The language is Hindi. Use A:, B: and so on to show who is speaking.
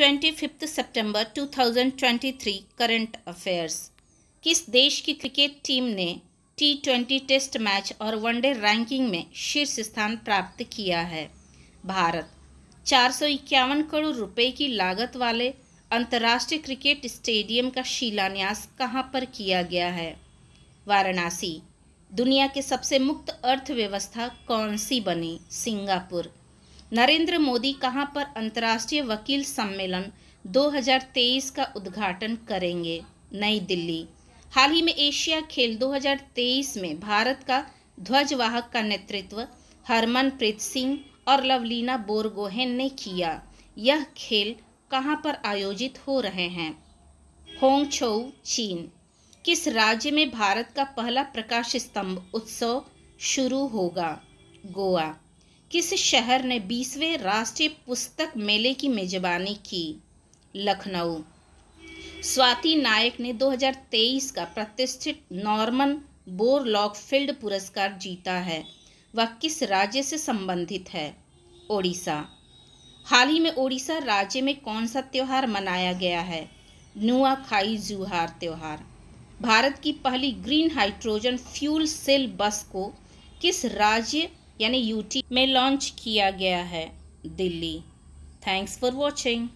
A: twenty fifth September two thousand twenty three current affairs किस देश की क्रिकेट टीम ने टी ट्वेंटी टेस्ट मैच और वनडे रैंकिंग में शीर्ष स्थान प्राप्त किया है भारत चार सौ इक्यावन करोड़ रुपए की लागत वाले अंतर्राष्ट्रीय क्रिकेट स्टेडियम का शिलान्यास कहाँ पर किया गया है वाराणसी दुनिया के सबसे मुक्त अर्थव्यवस्था कौन सी बनी सिंगापुर नरेंद्र मोदी कहां पर अंतर्राष्ट्रीय वकील सम्मेलन 2023 का उद्घाटन करेंगे नई दिल्ली हाल ही में एशिया खेल 2023 में भारत का ध्वजवाहक का नेतृत्व हरमनप्रीत सिंह और लवलीना बोरगोहेन ने किया यह खेल कहां पर आयोजित हो रहे हैं होंगछो चीन किस राज्य में भारत का पहला प्रकाश स्तंभ उत्सव शुरू होगा गोवा किस शहर ने बीसवें राष्ट्रीय पुस्तक मेले की मेजबानी की लखनऊ स्वाति नायक ने 2023 का प्रतिष्ठित नॉर्मन बोरलॉक फील्ड पुरस्कार जीता है वह किस राज्य से संबंधित है ओडिशा हाल ही में ओडिशा राज्य में कौन सा त्यौहार मनाया गया है नुआ खाई जुहार त्यौहार भारत की पहली ग्रीन हाइड्रोजन फ्यूल सेल बस को किस राज्य यानी यूटी में लॉन्च किया गया है दिल्ली थैंक्स फॉर वॉचिंग